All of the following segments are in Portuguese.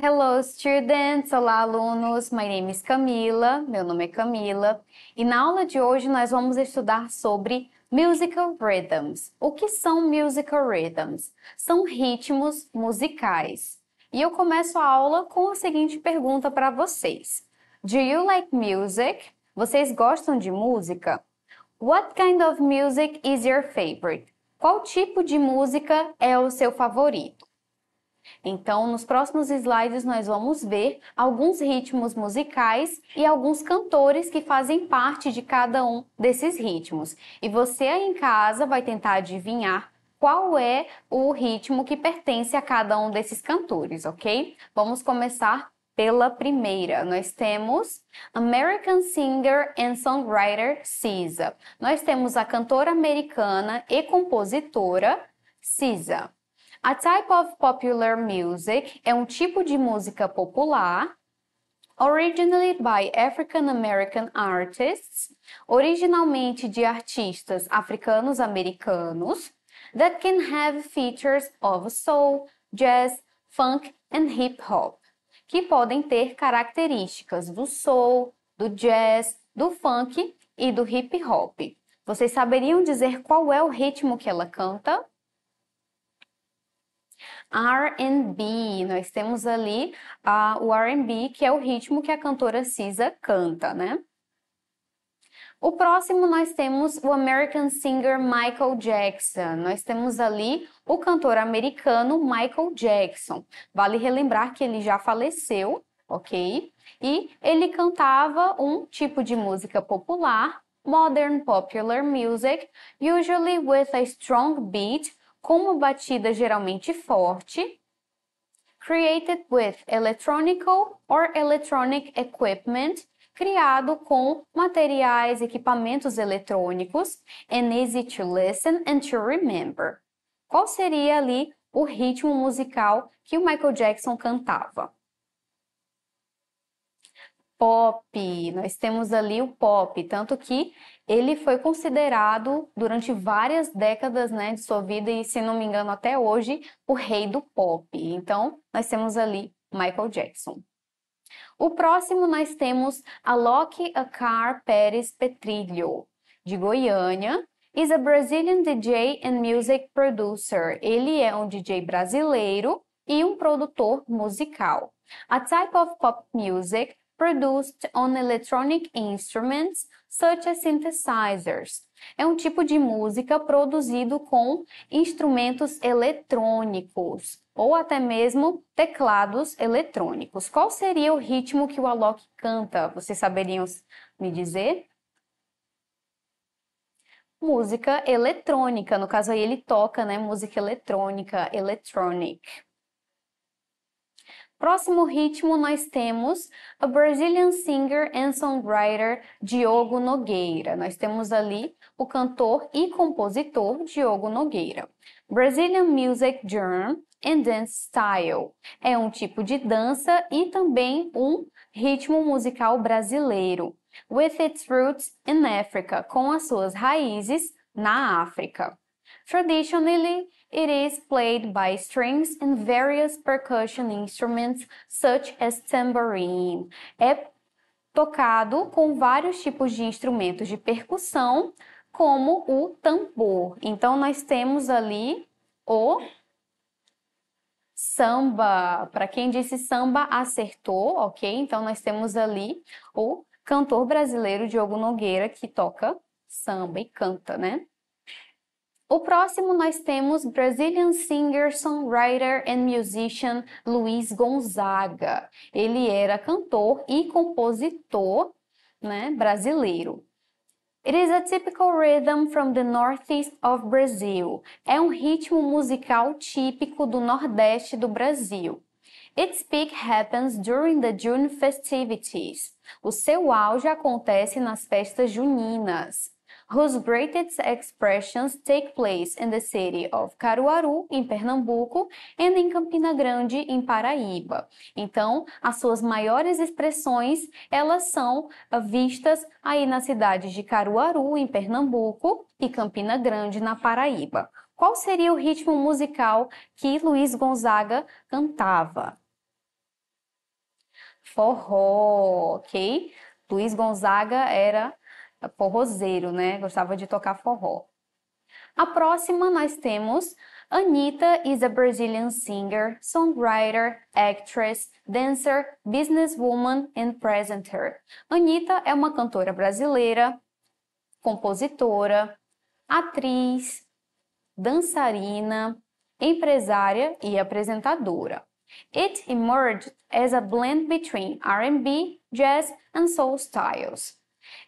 Hello students, olá alunos, my name is Camila, meu nome é Camila e na aula de hoje nós vamos estudar sobre musical rhythms. O que são musical rhythms? São ritmos musicais. E eu começo a aula com a seguinte pergunta para vocês: Do you like music? Vocês gostam de música? What kind of music is your favorite? Qual tipo de música é o seu favorito? Então, nos próximos slides, nós vamos ver alguns ritmos musicais e alguns cantores que fazem parte de cada um desses ritmos. E você aí em casa vai tentar adivinhar qual é o ritmo que pertence a cada um desses cantores, ok? Vamos começar pela primeira. Nós temos American Singer and Songwriter SZA. Nós temos a cantora americana e compositora SZA. A type of popular music é um tipo de música popular originally by African American artists, originalmente de artistas africanos-americanos, that can have features of soul, jazz, funk and hip hop, que podem ter características do soul, do jazz, do funk e do hip hop. Vocês saberiam dizer qual é o ritmo que ela canta? R&B, nós temos ali uh, o R&B, que é o ritmo que a cantora Cisa canta, né? O próximo nós temos o American Singer Michael Jackson. Nós temos ali o cantor americano Michael Jackson. Vale relembrar que ele já faleceu, ok? E ele cantava um tipo de música popular, modern popular music, usually with a strong beat, com uma batida geralmente forte, created with electronical or electronic equipment criado com materiais, equipamentos eletrônicos and easy to listen and to remember. Qual seria ali o ritmo musical que o Michael Jackson cantava? Pop, nós temos ali o pop, tanto que ele foi considerado durante várias décadas né, de sua vida e, se não me engano, até hoje, o rei do pop. Então, nós temos ali Michael Jackson. O próximo nós temos Alok Akar Pérez Petrilho, de Goiânia. Is a Brazilian DJ and music producer. Ele é um DJ brasileiro e um produtor musical. A type of pop music produced on electronic instruments such as synthesizers. É um tipo de música produzido com instrumentos eletrônicos, ou até mesmo teclados eletrônicos. Qual seria o ritmo que o Alok canta? Vocês saberiam me dizer? Música eletrônica, no caso aí ele toca, né, música eletrônica, electronic. Próximo ritmo nós temos a Brazilian singer and songwriter Diogo Nogueira. Nós temos ali o cantor e compositor Diogo Nogueira. Brazilian Music Journal and Dance Style. É um tipo de dança e também um ritmo musical brasileiro, with its roots in Africa, com as suas raízes na África. Traditionally, it is played by strings and various percussion instruments such as tambourine. É tocado com vários tipos de instrumentos de percussão, como o tambor. Então nós temos ali o samba, para quem disse samba acertou, ok? Então nós temos ali o cantor brasileiro Diogo Nogueira que toca samba e canta, né? O próximo nós temos Brazilian singer, songwriter and musician Luiz Gonzaga. Ele era cantor e compositor né, brasileiro. It is a typical rhythm from the northeast of Brazil. É um ritmo musical típico do nordeste do Brasil. Its peak happens during the June festivities. O seu auge acontece nas festas juninas whose greatest expressions take place in the city of Caruaru, em Pernambuco, and em Campina Grande, em Paraíba. Então, as suas maiores expressões, elas são ah, vistas aí nas cidades de Caruaru, em Pernambuco, e Campina Grande, na Paraíba. Qual seria o ritmo musical que Luiz Gonzaga cantava? Forró, ok? Luiz Gonzaga era forrozeiro, né? Gostava de tocar forró. A próxima nós temos Anita is a Brazilian singer, songwriter, actress, dancer, businesswoman and presenter. Anita é uma cantora brasileira, compositora, atriz, dançarina, empresária e apresentadora. It emerged as a blend between R&B, jazz and soul styles.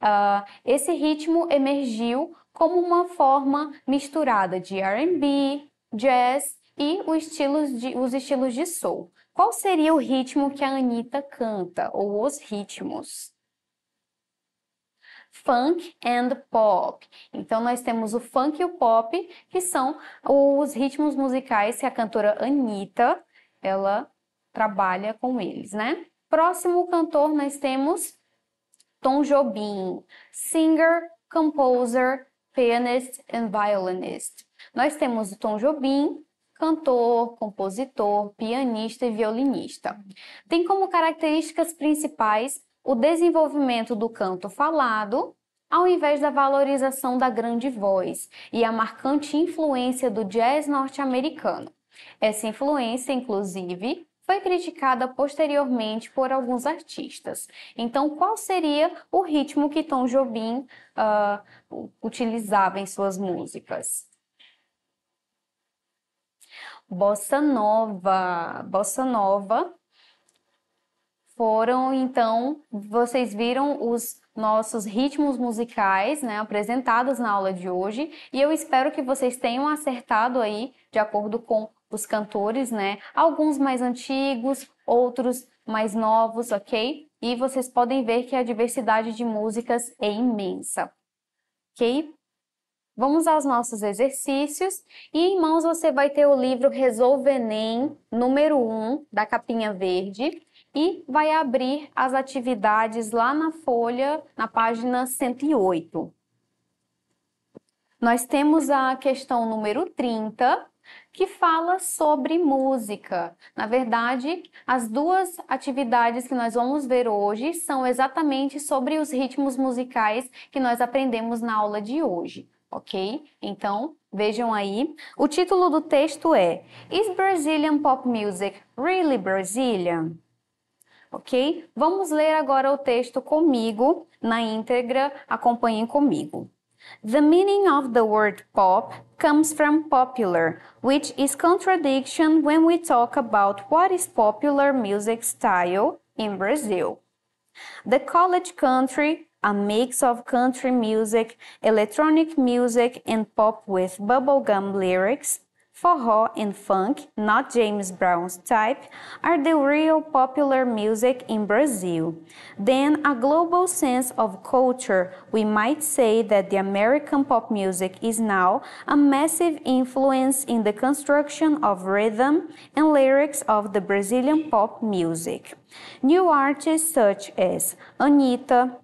Uh, esse ritmo emergiu como uma forma misturada de RB, jazz e os estilos, de, os estilos de soul. Qual seria o ritmo que a Anitta canta, ou os ritmos? Funk and pop. Então, nós temos o funk e o pop, que são os ritmos musicais que a cantora Anitta ela trabalha com eles, né? Próximo cantor, nós temos Tom Jobim, singer, composer, pianist and violinist. Nós temos o Tom Jobim, cantor, compositor, pianista e violinista. Tem como características principais o desenvolvimento do canto falado, ao invés da valorização da grande voz e a marcante influência do jazz norte-americano. Essa influência, inclusive, foi criticada posteriormente por alguns artistas. Então, qual seria o ritmo que Tom Jobim uh, utilizava em suas músicas? Bossa Nova. Bossa Nova foram, então, vocês viram os nossos ritmos musicais, né, apresentados na aula de hoje, e eu espero que vocês tenham acertado aí de acordo com os cantores, né? Alguns mais antigos, outros mais novos, ok? E vocês podem ver que a diversidade de músicas é imensa, ok? Vamos aos nossos exercícios. E em mãos você vai ter o livro Resolve Enem, número 1, da capinha verde. E vai abrir as atividades lá na folha, na página 108. Nós temos a questão número 30, que fala sobre música. Na verdade, as duas atividades que nós vamos ver hoje são exatamente sobre os ritmos musicais que nós aprendemos na aula de hoje, ok? Então, vejam aí. O título do texto é Is Brazilian Pop Music Really Brazilian? Ok? Vamos ler agora o texto comigo, na íntegra, acompanhem comigo. The meaning of the word pop comes from popular, which is contradiction when we talk about what is popular music style in Brazil. The college country, a mix of country music, electronic music and pop with bubblegum lyrics, Forró and funk, not James Brown's type, are the real popular music in Brazil. Then, a global sense of culture, we might say that the American pop music is now a massive influence in the construction of rhythm and lyrics of the Brazilian pop music. New artists such as Anita.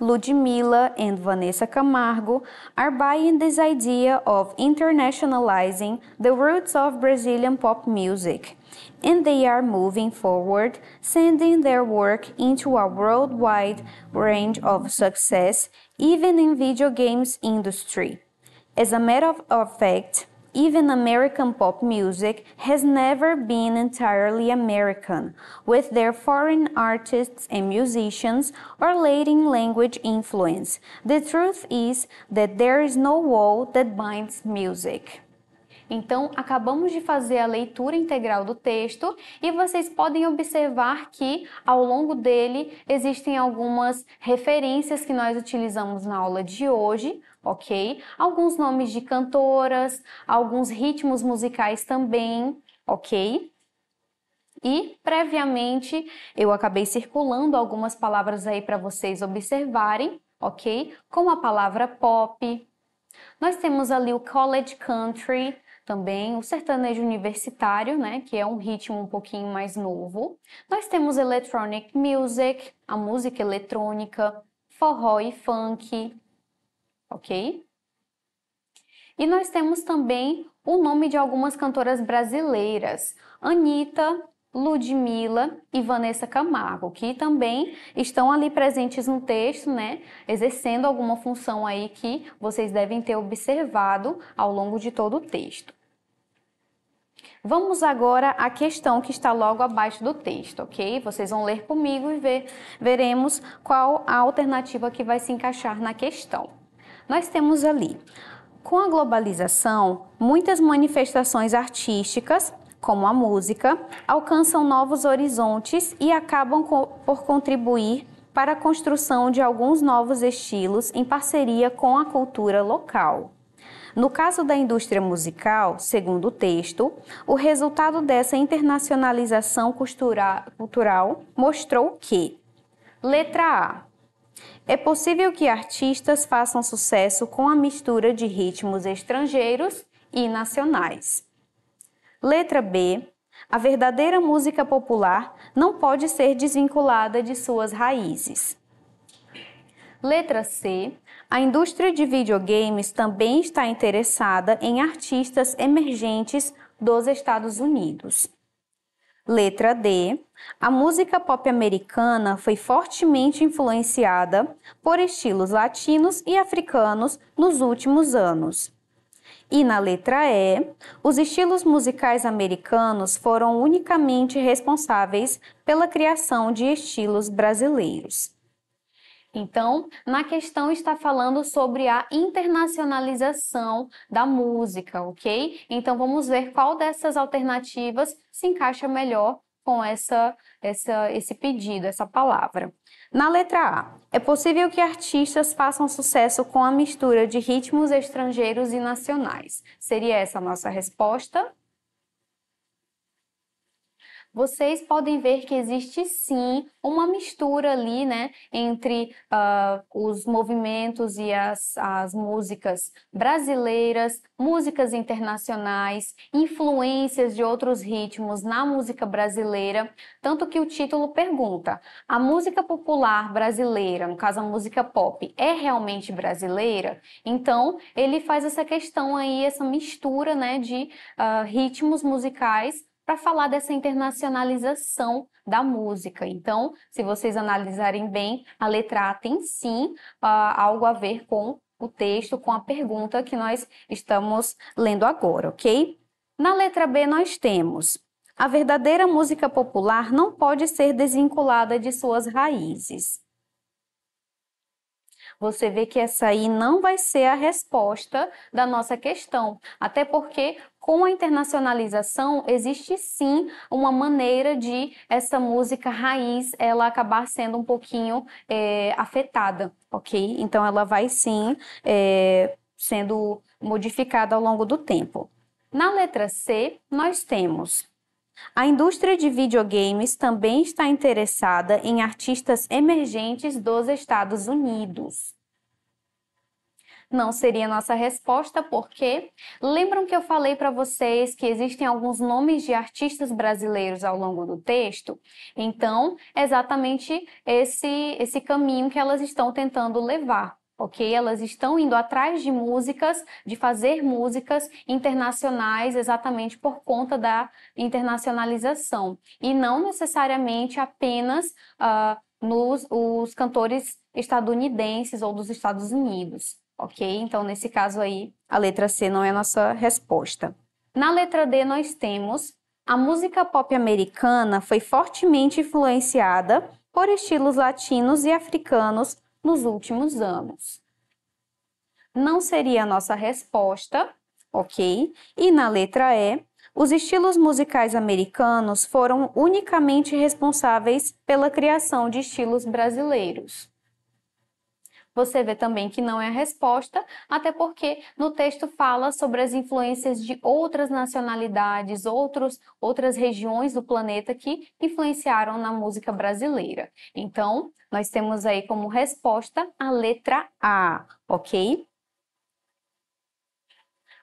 Ludmila and Vanessa Camargo are buying this idea of internationalizing the roots of Brazilian pop music, and they are moving forward, sending their work into a worldwide range of success, even in video games industry. As a matter of fact, even American pop music has never been entirely American, with their foreign artists and musicians or Latin language influence. The truth is that there is no wall that binds music. Então, acabamos de fazer a leitura integral do texto e vocês podem observar que, ao longo dele, existem algumas referências que nós utilizamos na aula de hoje, ok? Alguns nomes de cantoras, alguns ritmos musicais também, ok? E previamente eu acabei circulando algumas palavras aí para vocês observarem, ok? Como a palavra pop. Nós temos ali o college country, também o sertanejo universitário, né, que é um ritmo um pouquinho mais novo. Nós temos electronic music, a música eletrônica, forró e funk, ok? E nós temos também o nome de algumas cantoras brasileiras, Anitta, Ludmilla e Vanessa Camargo, que também estão ali presentes no texto, né, exercendo alguma função aí que vocês devem ter observado ao longo de todo o texto. Vamos agora à questão que está logo abaixo do texto, ok? Vocês vão ler comigo e ver, veremos qual a alternativa que vai se encaixar na questão nós temos ali, com a globalização, muitas manifestações artísticas, como a música, alcançam novos horizontes e acabam por contribuir para a construção de alguns novos estilos em parceria com a cultura local. No caso da indústria musical, segundo o texto, o resultado dessa internacionalização cultural mostrou que: letra A, é possível que artistas façam sucesso com a mistura de ritmos estrangeiros e nacionais. Letra B. A verdadeira música popular não pode ser desvinculada de suas raízes. Letra C. A indústria de videogames também está interessada em artistas emergentes dos Estados Unidos. Letra D. A música pop americana foi fortemente influenciada por estilos latinos e africanos nos últimos anos. E na letra E, os estilos musicais americanos foram unicamente responsáveis pela criação de estilos brasileiros. Então, na questão está falando sobre a internacionalização da música, ok? Então, vamos ver qual dessas alternativas se encaixa melhor com essa, essa, esse pedido, essa palavra. Na letra A, é possível que artistas façam sucesso com a mistura de ritmos estrangeiros e nacionais. Seria essa a nossa resposta? vocês podem ver que existe sim uma mistura ali, né, entre uh, os movimentos e as, as músicas brasileiras, músicas internacionais, influências de outros ritmos na música brasileira. Tanto que o título pergunta: a música popular brasileira, no caso a música pop, é realmente brasileira? Então, ele faz essa questão aí, essa mistura, né, de uh, ritmos musicais para falar dessa internacionalização da música. Então, se vocês analisarem bem, a letra A tem sim uh, algo a ver com o texto, com a pergunta que nós estamos lendo agora, ok? Na letra B, nós temos. A verdadeira música popular não pode ser desvinculada de suas raízes você vê que essa aí não vai ser a resposta da nossa questão. Até porque com a internacionalização existe sim uma maneira de essa música raiz ela acabar sendo um pouquinho é, afetada, ok? Então ela vai sim é, sendo modificada ao longo do tempo. Na letra C, nós temos a indústria de videogames também está interessada em artistas emergentes dos Estados Unidos. Não seria nossa resposta, porque lembram que eu falei para vocês que existem alguns nomes de artistas brasileiros ao longo do texto? Então, é exatamente esse esse caminho que elas estão tentando levar ok? Elas estão indo atrás de músicas, de fazer músicas internacionais, exatamente por conta da internacionalização e não necessariamente apenas uh, nos os cantores estadunidenses ou dos Estados Unidos, ok? Então nesse caso aí a letra C não é a nossa resposta. Na letra D nós temos a música pop americana foi fortemente influenciada por estilos latinos e africanos nos últimos anos. Não seria a nossa resposta, ok? E na letra E, os estilos musicais americanos foram unicamente responsáveis pela criação de estilos brasileiros. Você vê também que não é a resposta, até porque no texto fala sobre as influências de outras nacionalidades, outros, outras regiões do planeta que influenciaram na música brasileira. Então, nós temos aí como resposta a letra A, ok?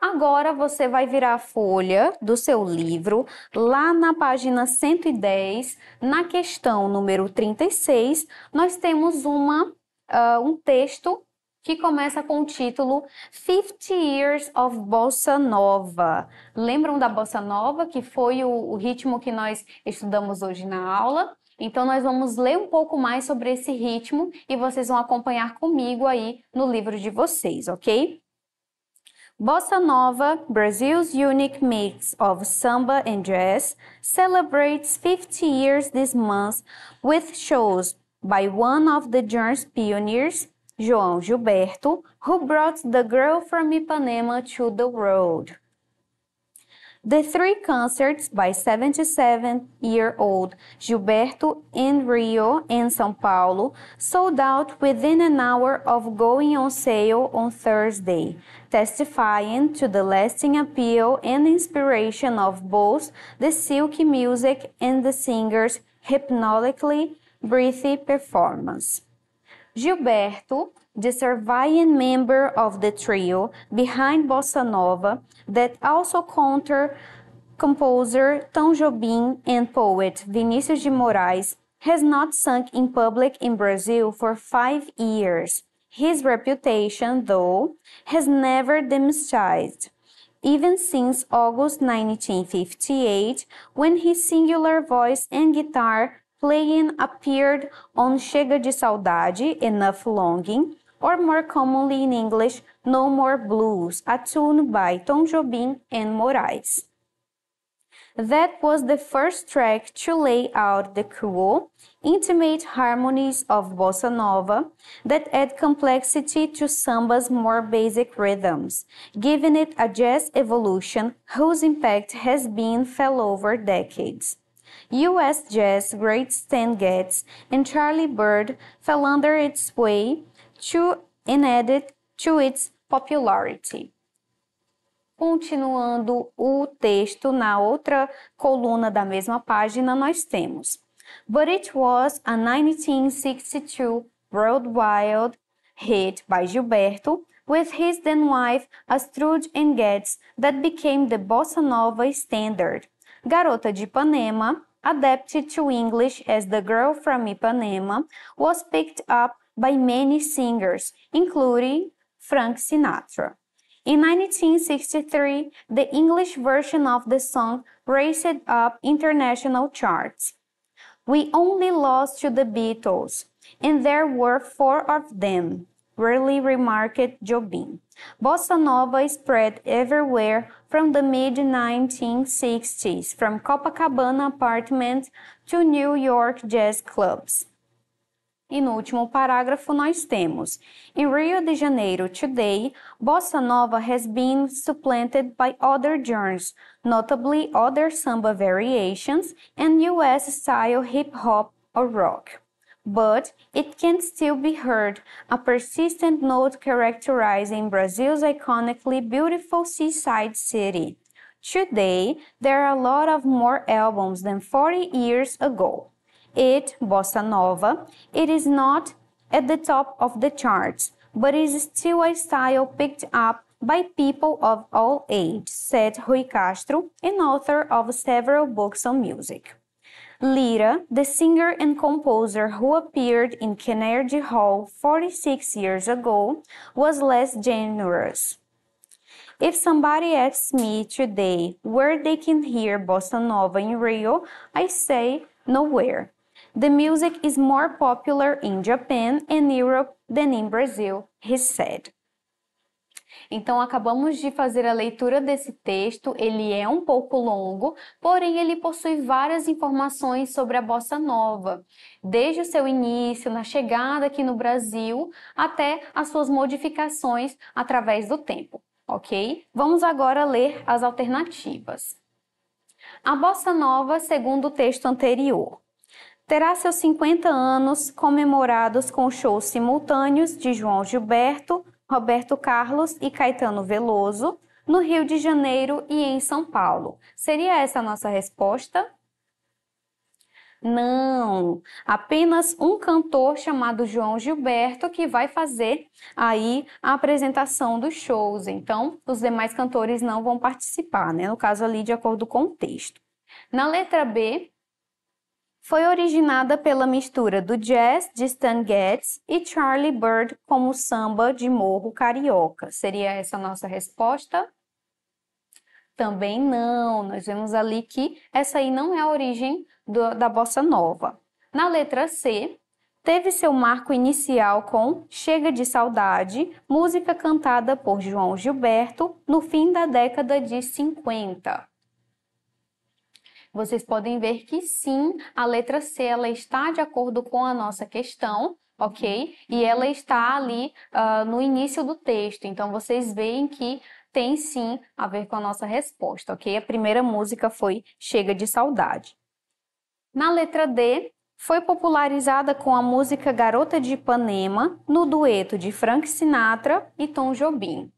Agora você vai virar a folha do seu livro, lá na página 110, na questão número 36, nós temos uma uh, um texto que começa com o título 50 Years of Bossa Nova. Lembram da Bossa Nova, que foi o, o ritmo que nós estudamos hoje na aula? Então, nós vamos ler um pouco mais sobre esse ritmo e vocês vão acompanhar comigo aí no livro de vocês, ok? Bossa Nova, Brazil's unique mix of samba and jazz, celebrates 50 years this month with shows by one of the journey's pioneers, João Gilberto, who brought the girl from Ipanema to the world. The three concerts by 77-year-old Gilberto in Rio and São Paulo sold out within an hour of going on sale on Thursday, testifying to the lasting appeal and inspiration of both the silky music and the singer's hypnotically breathy performance. Gilberto, the surviving member of the trio behind Bossa Nova, that also counter composer Tom Jobim and poet Vinícius de Moraes, has not sung in public in Brazil for five years. His reputation, though, has never diminished, even since August 1958, when his singular voice and guitar playing appeared on Chega de Saudade, Enough Longing, or more commonly in English, No More Blues, a tune by Tom Jobim and Moraes. That was the first track to lay out the cool, intimate harmonies of bossa nova that add complexity to samba's more basic rhythms, giving it a jazz evolution whose impact has been felt over decades. U.S. Jazz great Stan Getz and Charlie Bird fell under its way to and added to its popularity. Continuando o texto na outra coluna da mesma página, nós temos But it was a 1962 Wild hit by Gilberto with his then wife Astrud and Getz that became the bossa nova standard. Garota de Ipanema adapted to English as The Girl from Ipanema, was picked up by many singers, including Frank Sinatra. In 1963, the English version of the song raced up international charts. We only lost to the Beatles, and there were four of them. rarely remarked Jobim. Bossa Nova spread everywhere from the mid 1960s, from Copacabana apartments to New York jazz clubs. E no último parágrafo nós temos: In Rio de Janeiro today, bossa nova has been supplanted by other genres, notably other samba variations and US style hip hop or rock. but it can still be heard, a persistent note characterizing Brazil's iconically beautiful seaside city. Today, there are a lot of more albums than 40 years ago. It, bossa nova, it is not at the top of the charts, but is still a style picked up by people of all ages, said Rui Castro, an author of several books on music. Lira, the singer and composer who appeared in Carnegie Hall 46 years ago, was less generous. If somebody asks me today where they can hear bossa nova in Rio, I say nowhere. The music is more popular in Japan and Europe than in Brazil, he said. Então, acabamos de fazer a leitura desse texto, ele é um pouco longo, porém, ele possui várias informações sobre a bossa nova, desde o seu início, na chegada aqui no Brasil, até as suas modificações através do tempo, ok? Vamos agora ler as alternativas. A bossa nova, segundo o texto anterior, terá seus 50 anos comemorados com shows simultâneos de João Gilberto, Roberto Carlos e Caetano Veloso, no Rio de Janeiro e em São Paulo. Seria essa a nossa resposta? Não, apenas um cantor chamado João Gilberto que vai fazer aí a apresentação dos shows. Então, os demais cantores não vão participar, né? No caso ali, de acordo com o texto. Na letra B, foi originada pela mistura do jazz de Stan Getz e Charlie Bird como samba de morro carioca. Seria essa a nossa resposta? Também não. Nós vemos ali que essa aí não é a origem do, da bossa nova. Na letra C, teve seu marco inicial com Chega de Saudade, música cantada por João Gilberto no fim da década de 50 vocês podem ver que sim, a letra C ela está de acordo com a nossa questão, ok? E ela está ali uh, no início do texto, então vocês veem que tem sim a ver com a nossa resposta, ok? A primeira música foi Chega de Saudade. Na letra D, foi popularizada com a música Garota de Ipanema no dueto de Frank Sinatra e Tom Jobim.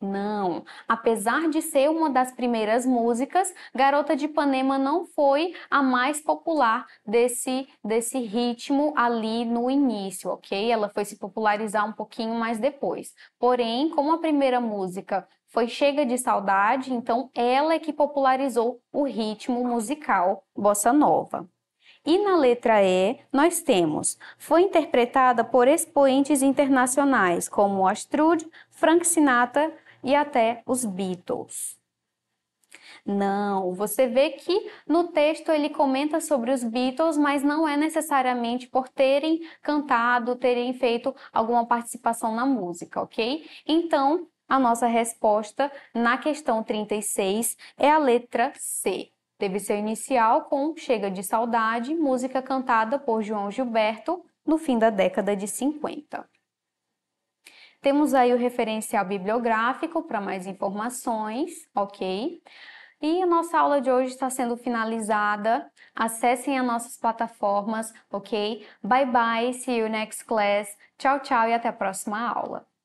Não, apesar de ser uma das primeiras músicas, Garota de Ipanema não foi a mais popular desse, desse ritmo ali no início, ok? Ela foi se popularizar um pouquinho mais depois. Porém, como a primeira música foi Chega de Saudade, então ela é que popularizou o ritmo musical bossa nova. E na letra E, nós temos: foi interpretada por expoentes internacionais como Astrud, Frank Sinatra, e até os Beatles. Não, você vê que no texto ele comenta sobre os Beatles, mas não é necessariamente por terem cantado, terem feito alguma participação na música, ok? Então, a nossa resposta na questão 36 é a letra C. Teve seu inicial com Chega de Saudade, música cantada por João Gilberto no fim da década de 50. Temos aí o referencial bibliográfico para mais informações, ok? E a nossa aula de hoje está sendo finalizada. Acessem as nossas plataformas, ok? Bye bye, see you next class. Tchau, tchau e até a próxima aula.